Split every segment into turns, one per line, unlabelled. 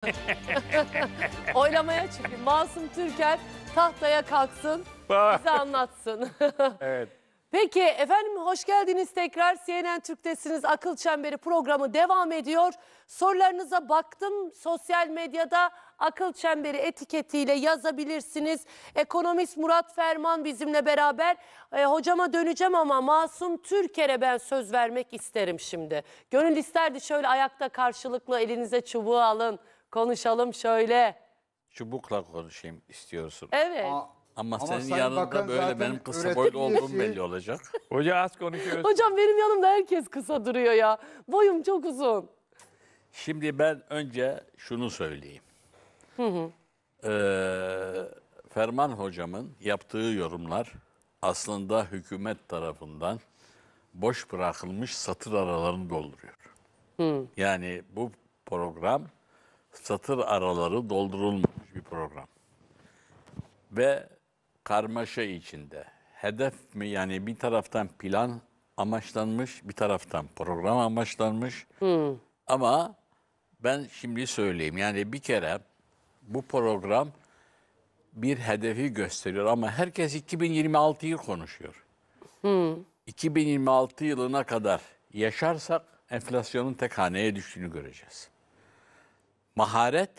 Oylamaya çıkın. Masum Türker tahtaya kalksın, bize anlatsın. evet. Peki efendim hoş geldiniz tekrar. CNN Türk'tesiniz. Akıl Çemberi programı devam ediyor. Sorularınıza baktım. Sosyal medyada Akıl Çemberi etiketiyle yazabilirsiniz. Ekonomist Murat Ferman bizimle beraber. E, hocama döneceğim ama Masum Türker'e ben söz vermek isterim şimdi. Gönül isterdi şöyle ayakta karşılıklı elinize çubuğu alın konuşalım şöyle.
Çubukla konuşayım istiyorsun. Evet. Aa, ama, ama senin yanında Bakan böyle benim kısa boylu öğretim olduğum belli olacak. Hoca az konuşuyor.
Hocam benim yanımda herkes kısa duruyor ya. Boyum çok uzun.
Şimdi ben önce şunu söyleyeyim. Ee, Ferman hocamın yaptığı yorumlar aslında hükümet tarafından boş bırakılmış satır aralarını dolduruyor. Yani bu program satır araları doldurulmuş bir program. Ve karmaşa içinde. Hedef mi yani bir taraftan plan amaçlanmış, bir taraftan program amaçlanmış. Hmm. Ama ben şimdi söyleyeyim. Yani bir kere bu program bir hedefi gösteriyor ama herkes 2026'yı konuşuyor. Hmm. 2026 yılına kadar yaşarsak enflasyonun tek haneye düştüğünü göreceğiz maharet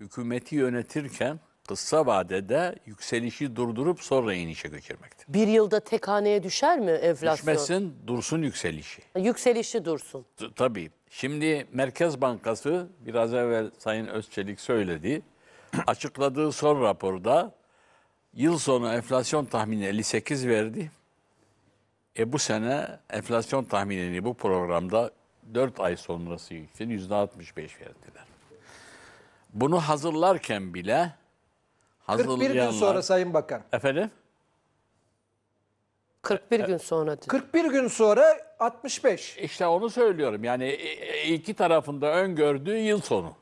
hükümeti yönetirken kısa vadede yükselişi durdurup sonra inişe götürmektir.
Bir yılda tek haneye düşer mi enflasyon? Düşmesin,
dursun yükselişi.
Yükselişi dursun.
T- tabii. Şimdi Merkez Bankası biraz evvel Sayın Özçelik söyledi. Açıkladığı son raporda yıl sonu enflasyon tahmini 58 verdi. E bu sene enflasyon tahminini bu programda 4 ay sonrası için %65 verdiler. Bunu hazırlarken bile hazırlayanlar. 41 gün sonra Sayın Bakan. Efendim? 41 gün sonra 41 gün sonra 65. İşte onu söylüyorum. Yani e, e, iki tarafında öngördüğü yıl sonu.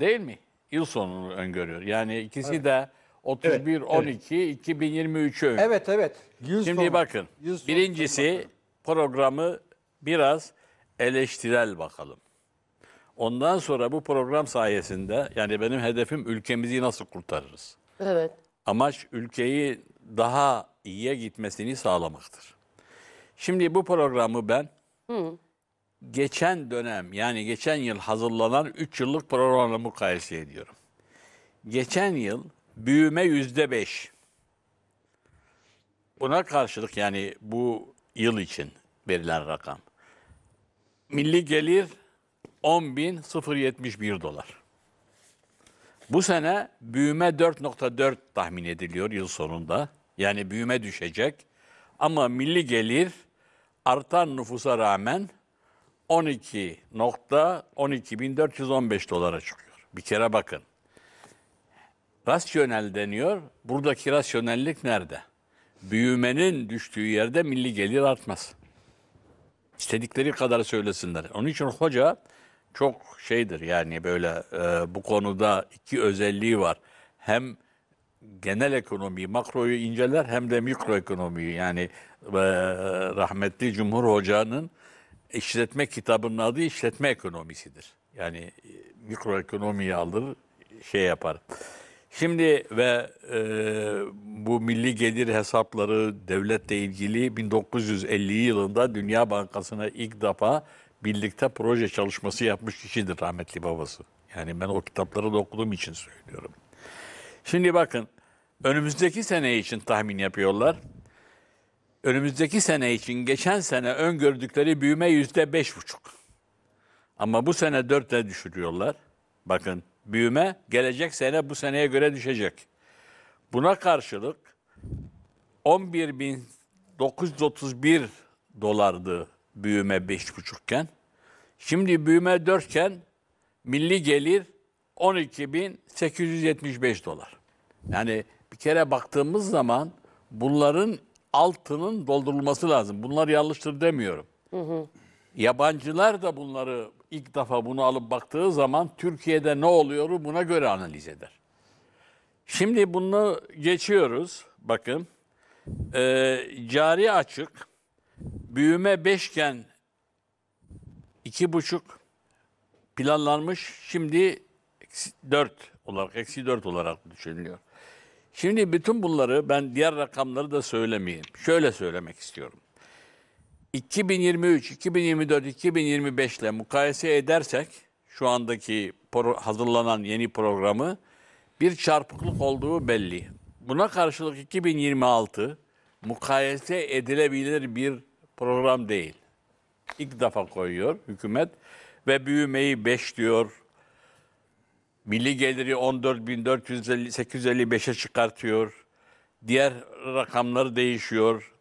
Değil mi? Yıl sonunu öngörüyor. Yani ikisi de 31 12 2023'ü. öngörüyor. Evet evet. Yüz Şimdi sonu- bakın. yüz sonu- birincisi programı biraz eleştirel bakalım. Ondan sonra bu program sayesinde yani benim hedefim ülkemizi nasıl kurtarırız? Evet. Amaç ülkeyi daha iyiye gitmesini sağlamaktır. Şimdi bu programı ben Hı. geçen dönem yani geçen yıl hazırlanan 3 yıllık programla kıyasla ediyorum. Geçen yıl büyüme yüzde beş. Buna karşılık yani bu yıl için verilen rakam. Milli gelir 10.071 dolar. Bu sene büyüme 4.4 tahmin ediliyor yıl sonunda. Yani büyüme düşecek. Ama milli gelir artan nüfusa rağmen 12.12.415 dolara çıkıyor. Bir kere bakın. Rasyonel deniyor. Buradaki rasyonellik nerede? Büyümenin düştüğü yerde milli gelir artmaz. İstedikleri kadar söylesinler. Onun için hoca çok şeydir yani böyle e, bu konuda iki özelliği var. Hem genel ekonomiyi, makroyu inceler hem de mikro ekonomiyi Yani e, rahmetli Cumhur Hoca'nın işletme kitabının adı işletme ekonomisidir. Yani e, mikroekonomiyi alır, şey yapar. Şimdi ve e, bu milli gelir hesapları devletle ilgili 1950 yılında Dünya Bankası'na ilk defa birlikte proje çalışması yapmış kişidir rahmetli babası. Yani ben o kitapları da okuduğum için söylüyorum. Şimdi bakın önümüzdeki sene için tahmin yapıyorlar. Önümüzdeki sene için geçen sene öngördükleri büyüme yüzde beş buçuk. Ama bu sene dörtte düşürüyorlar. Bakın büyüme gelecek sene bu seneye göre düşecek. Buna karşılık 11.931 dolardı büyüme beş buçukken. Şimdi büyüme 4 iken milli gelir 12.875 dolar. Yani bir kere baktığımız zaman bunların altının doldurulması lazım. Bunlar yanlıştır demiyorum. Hı hı. Yabancılar da bunları ilk defa bunu alıp baktığı zaman Türkiye'de ne oluyor buna göre analiz eder. Şimdi bunu geçiyoruz. Bakın. E, cari açık. Büyüme 5 iken iki buçuk planlanmış. Şimdi dört olarak, eksi dört olarak düşünülüyor. Şimdi bütün bunları ben diğer rakamları da söylemeyeyim. Şöyle söylemek istiyorum. 2023, 2024, 2025 ile mukayese edersek şu andaki hazırlanan yeni programı bir çarpıklık olduğu belli. Buna karşılık 2026 mukayese edilebilir bir program değil ilk defa koyuyor hükümet ve büyümeyi 5 diyor. Milli geliri 14.450 855'e çıkartıyor. Diğer rakamları değişiyor.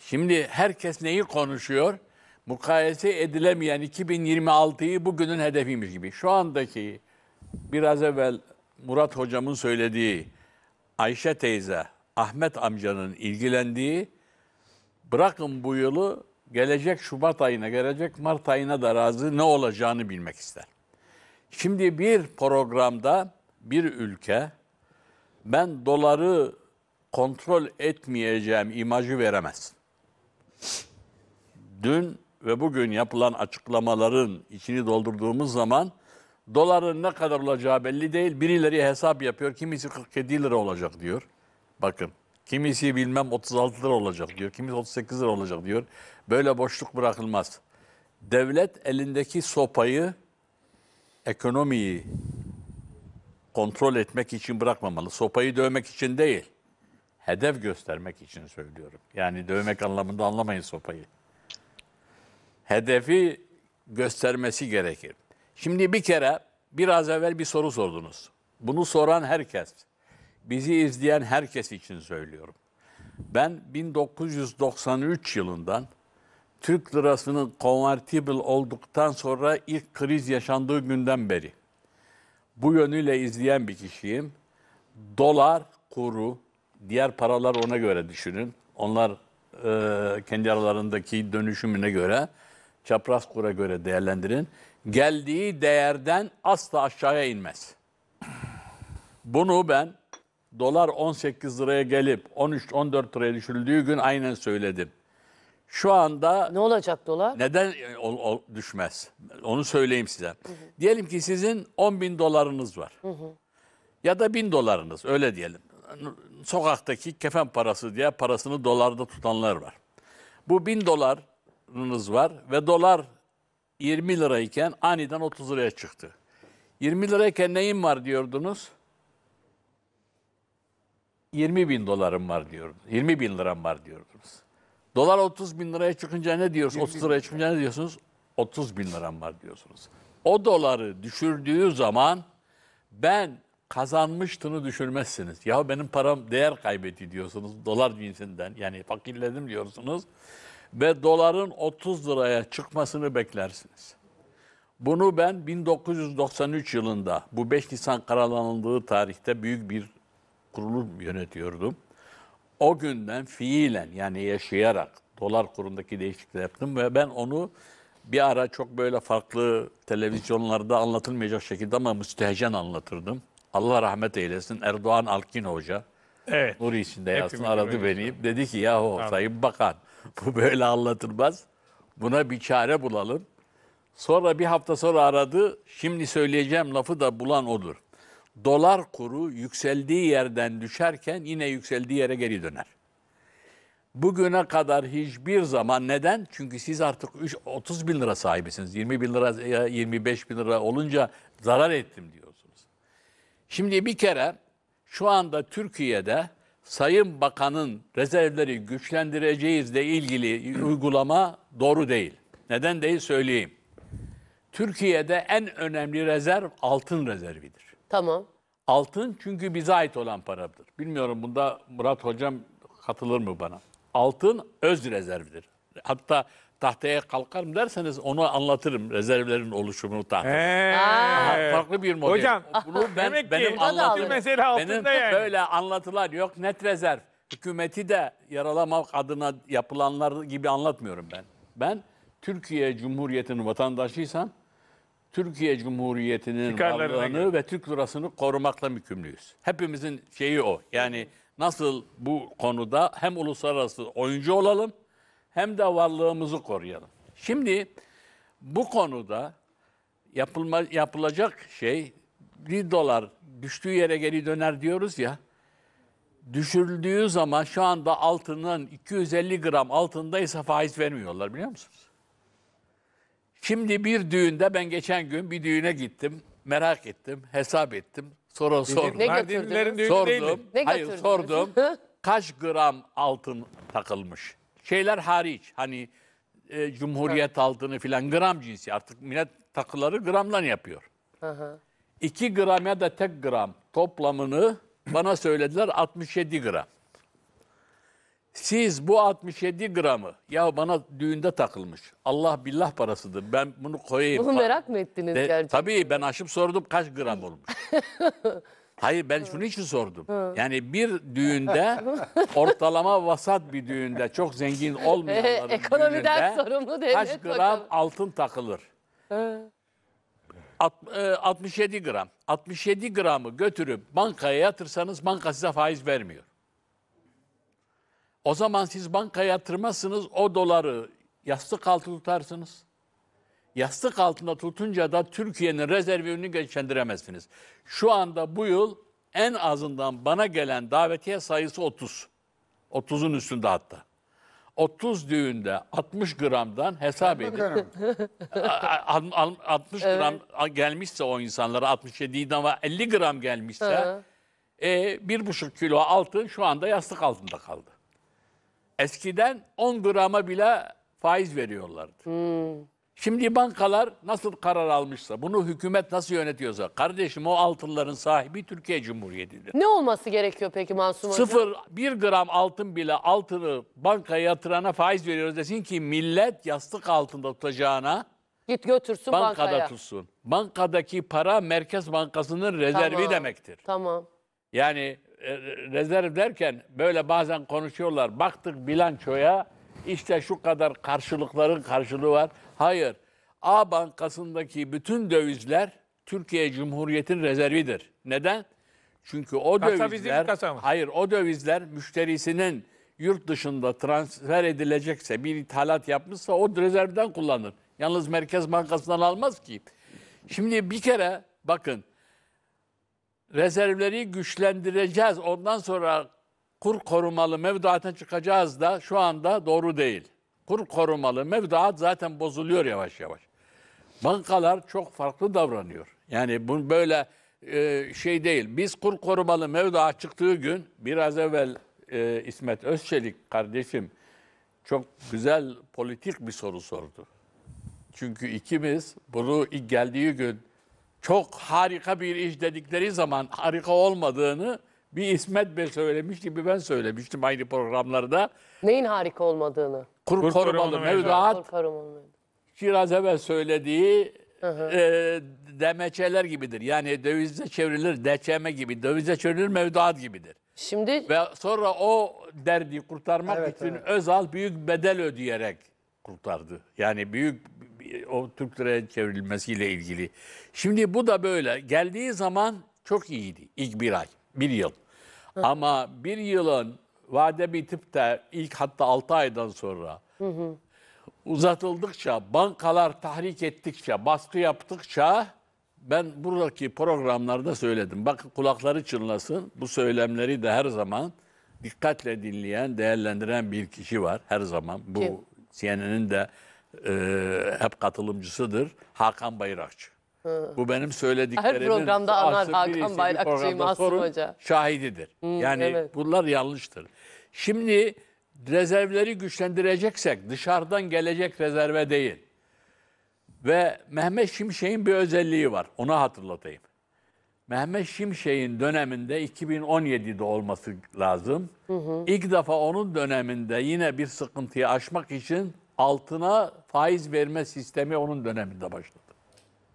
Şimdi herkes neyi konuşuyor? Mukayese edilemeyen 2026'yı bugünün hedefiymiş gibi. Şu andaki biraz evvel Murat hocamın söylediği Ayşe teyze, Ahmet amcanın ilgilendiği bırakın bu yılı gelecek Şubat ayına, gelecek Mart ayına da razı ne olacağını bilmek ister. Şimdi bir programda bir ülke ben doları kontrol etmeyeceğim imajı veremez. Dün ve bugün yapılan açıklamaların içini doldurduğumuz zaman doların ne kadar olacağı belli değil. Birileri hesap yapıyor. Kimisi 47 lira olacak diyor. Bakın Kimisi bilmem 36 lira olacak diyor. Kimisi 38 lira olacak diyor. Böyle boşluk bırakılmaz. Devlet elindeki sopayı ekonomiyi kontrol etmek için bırakmamalı. Sopayı dövmek için değil. Hedef göstermek için söylüyorum. Yani dövmek anlamında anlamayın sopayı. Hedefi göstermesi gerekir. Şimdi bir kere biraz evvel bir soru sordunuz. Bunu soran herkes bizi izleyen herkes için söylüyorum. Ben 1993 yılından Türk lirasının convertible olduktan sonra ilk kriz yaşandığı günden beri bu yönüyle izleyen bir kişiyim. Dolar kuru, diğer paralar ona göre düşünün. Onlar e, kendi aralarındaki dönüşümüne göre, çapraz kura göre değerlendirin. Geldiği değerden asla aşağıya inmez. Bunu ben dolar 18 liraya gelip 13-14 liraya düşüldüğü gün aynen söyledim. Şu anda Ne olacak dolar? neden e, o- o düşmez? Onu söyleyeyim size. Diyelim ki sizin 10 bin dolarınız var. Ya da bin dolarınız öyle diyelim. Sokaktaki kefen parası diye parasını dolarda tutanlar var. Bu bin dolarınız var ve dolar 20 lirayken aniden 30 liraya çıktı. 20 lirayken neyin var diyordunuz? 20 bin dolarım var diyoruz. 20 bin liram var diyoruz. Dolar 30 bin liraya çıkınca ne diyorsunuz? 30 liraya çıkınca ne diyorsunuz? 30 bin liram var diyorsunuz. O doları düşürdüğü zaman ben kazanmıştını düşürmezsiniz. Ya benim param değer kaybetti diyorsunuz dolar cinsinden. Yani fakirledim diyorsunuz. Ve doların 30 liraya çıkmasını beklersiniz. Bunu ben 1993 yılında bu 5 Nisan karalanıldığı tarihte büyük bir kurulu yönetiyordum. O günden fiilen yani yaşayarak dolar kurundaki değişiklikleri yaptım ve ben onu bir ara çok böyle farklı televizyonlarda anlatılmayacak şekilde ama müstehcen anlatırdım. Allah rahmet eylesin Erdoğan Alkin Hoca. Evet. Nuri içinde yazsın aradı beni. Dedi ki yahu Anladım. Sayın Bakan bu böyle anlatılmaz. Buna bir çare bulalım. Sonra bir hafta sonra aradı. Şimdi söyleyeceğim lafı da bulan odur dolar kuru yükseldiği yerden düşerken yine yükseldiği yere geri döner. Bugüne kadar hiçbir zaman neden? Çünkü siz artık 30 bin lira sahibisiniz. 20 bin lira, 25 e, bin lira olunca zarar ettim diyorsunuz. Şimdi bir kere şu anda Türkiye'de Sayın Bakan'ın rezervleri güçlendireceğizle ilgili uygulama doğru değil. Neden değil söyleyeyim. Türkiye'de en önemli rezerv altın rezervidir. Tamam. Altın çünkü bize ait olan paradır. Bilmiyorum bunda Murat Hocam katılır mı bana? Altın öz rezervidir. Hatta tahtaya kalkarım derseniz onu anlatırım. Rezervlerin oluşumunu tahtaya. farklı bir model. Hocam, Bunu ben, demek benim ki anlatım, bir mesele benim yani. böyle anlatılar yok. Net rezerv. Hükümeti de yaralamak adına yapılanlar gibi anlatmıyorum ben. Ben Türkiye Cumhuriyeti'nin vatandaşıysam Türkiye Cumhuriyeti'nin varlığını ve Türk lirasını korumakla mükümlüyüz. Hepimizin şeyi o. Yani nasıl bu konuda hem uluslararası oyuncu olalım hem de varlığımızı koruyalım. Şimdi bu konuda yapılma, yapılacak şey bir dolar düştüğü yere geri döner diyoruz ya. Düşürdüğü zaman şu anda altının 250 gram altındaysa faiz vermiyorlar biliyor musunuz? Şimdi bir düğünde ben geçen gün bir düğüne gittim. Merak ettim, hesap ettim. Sonra sordum. Ne Mardinlilerin sordum. Ne Hayır sordum. kaç gram altın takılmış? Şeyler hariç hani e, Cumhuriyet altını filan gram cinsi artık millet takıları gramdan yapıyor. İki gram ya da tek gram toplamını bana söylediler 67 gram. Siz bu 67 gramı ya bana düğünde takılmış. Allah billah parasıdır. Ben bunu koyayım. Bunu merak
mı ettiniz De, gerçekten?
Tabii ben aşıp sordum kaç gram olmuş. Hayır ben şunu için sordum. Yani bir düğünde ortalama vasat bir düğünde çok zengin olmayanların Ekonomiden düğününde
sorumlu kaç gram bakalım.
altın takılır? Alt- e, 67 gram. 67 gramı götürüp bankaya yatırsanız banka size faiz vermiyor. O zaman siz bankaya yatırmazsınız o doları yastık altı tutarsınız. Yastık altında tutunca da Türkiye'nin rezervini geçendiremezsiniz. Şu anda bu yıl en azından bana gelen davetiye sayısı 30. 30'un üstünde hatta. 30 düğünde 60 gramdan hesap edin. Al- al- 60 Evet. gram gelmişse o insanlara 67 ama 50 gram gelmişse e, bir buçuk kilo altın şu anda yastık altında kaldı. Eskiden 10 grama bile faiz veriyorlardı. Hmm. Şimdi bankalar nasıl karar almışsa, bunu hükümet nasıl yönetiyorsa, kardeşim o altınların sahibi Türkiye Cumhuriyeti'dir. Ne
olması gerekiyor peki Mansur Hocam? Sıfır,
bir gram altın bile altını bankaya yatırana faiz veriyoruz desin ki millet yastık altında tutacağına Git götürsün bankada bankaya. tutsun. Bankadaki para Merkez Bankası'nın rezervi tamam, demektir. Tamam. Yani e, rezerv derken böyle bazen konuşuyorlar. Baktık bilançoya işte şu kadar karşılıkların karşılığı var. Hayır. A bankasındaki bütün dövizler Türkiye Cumhuriyeti'nin rezervidir. Neden? Çünkü o kasa dövizler bizim Hayır, o dövizler müşterisinin yurt dışında transfer edilecekse, bir ithalat yapmışsa o rezervden kullanır. Yalnız Merkez Bankası'ndan almaz ki. Şimdi bir kere bakın rezervleri güçlendireceğiz. Ondan sonra kur korumalı mevduatına çıkacağız da şu anda doğru değil. Kur korumalı mevduat zaten bozuluyor yavaş yavaş. Bankalar çok farklı davranıyor. Yani bu böyle e, şey değil. Biz kur korumalı mevduat çıktığı gün biraz evvel e, İsmet Özçelik kardeşim çok güzel politik bir soru sordu. Çünkü ikimiz bunu ilk geldiği gün çok harika bir iş dedikleri zaman harika olmadığını bir İsmet Bey söylemişti, bir ben söylemiştim aynı programlarda.
Neyin harika olmadığını? Kur Kurt korumalı mevduat.
Şiraz evvel söylediği hı hı. e, demeçeler gibidir. Yani dövizle çevrilir deçeme gibi, dövizle çevrilir mevduat gibidir. Şimdi ve sonra o derdi kurtarmak evet, için evet. Özal büyük bedel ödeyerek kurtardı. Yani büyük o Türk liraya çevrilmesiyle ilgili. Şimdi bu da böyle. Geldiği zaman çok iyiydi ilk bir ay, bir yıl. Hı. Ama bir yılın vade bitip de ilk hatta altı aydan sonra hı hı. uzatıldıkça, bankalar tahrik ettikçe, baskı yaptıkça ben buradaki programlarda söyledim. Bakın kulakları çınlasın. Bu söylemleri de her zaman dikkatle dinleyen, değerlendiren bir kişi var her zaman. Bu CNN'in de e, hep katılımcısıdır Hakan Bayrakçı. Hı. Bu benim söylediklerimin Her programda anar Hakan Bayrakçıyı Asım Hoca. Şahididir. Hı, yani evet. bunlar yanlıştır. Şimdi rezervleri güçlendireceksek dışarıdan gelecek rezerve değil. Ve Mehmet Şimşek'in bir özelliği var. Onu hatırlatayım. Mehmet Şimşek'in döneminde 2017'de olması lazım.
Hı hı. İlk
defa onun döneminde yine bir sıkıntıyı aşmak için altına faiz verme sistemi onun döneminde başladı.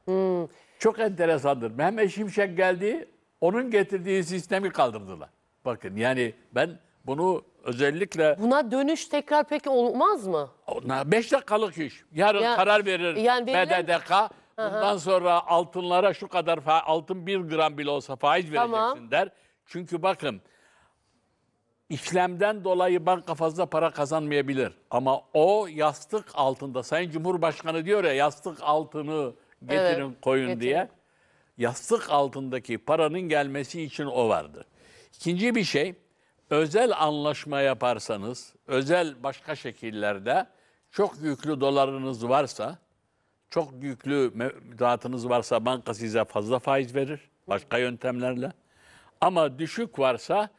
Hmm. Çok enteresandır. Mehmet Şimşek geldi, onun getirdiği sistemi kaldırdılar. Bakın yani ben bunu özellikle...
Buna dönüş tekrar peki olmaz mı?
Beş dakikalık iş. Yarın ya, karar verir yani verilen... BDDK. Bundan sonra altınlara şu kadar altın bir gram bile olsa faiz tamam. der. Çünkü bakın işlemden dolayı banka fazla para kazanmayabilir. Ama o yastık altında Sayın Cumhurbaşkanı diyor ya yastık altını getirin evet, koyun getirin. diye. Yastık altındaki paranın gelmesi için o vardı. İkinci bir şey özel anlaşma yaparsanız özel başka şekillerde çok yüklü dolarınız varsa çok yüklü mevduatınız varsa banka size fazla faiz verir başka yöntemlerle. Ama düşük varsa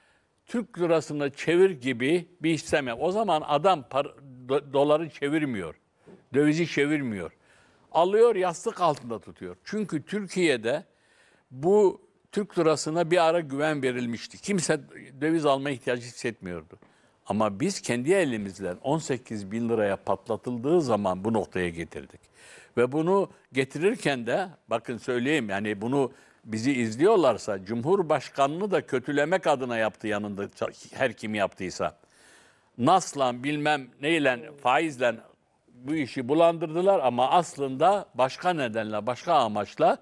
Türk lirasını çevir gibi bir işleme. O zaman adam para, doları çevirmiyor. Dövizi çevirmiyor. Alıyor yastık altında tutuyor. Çünkü Türkiye'de bu Türk lirasına bir ara güven verilmişti. Kimse döviz alma ihtiyacı hissetmiyordu. Ama biz kendi elimizden 18 bin liraya patlatıldığı zaman bu noktaya getirdik. Ve bunu getirirken de bakın söyleyeyim yani bunu bizi izliyorlarsa Cumhurbaşkanını da kötülemek adına yaptı yanında her kim yaptıysa. Nas'la bilmem neyle faizle bu işi bulandırdılar ama aslında başka nedenle, başka amaçla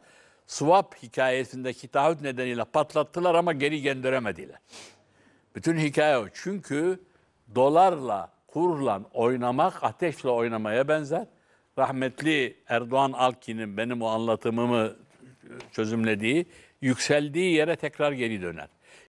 swap hikayesindeki taahhüt nedeniyle patlattılar ama geri gönderemediler. Bütün hikaye o. Çünkü dolarla, kurla oynamak ateşle oynamaya benzer. Rahmetli Erdoğan Alkin'in benim o anlatımımı çözümlediği, yükseldiği yere tekrar geri döner.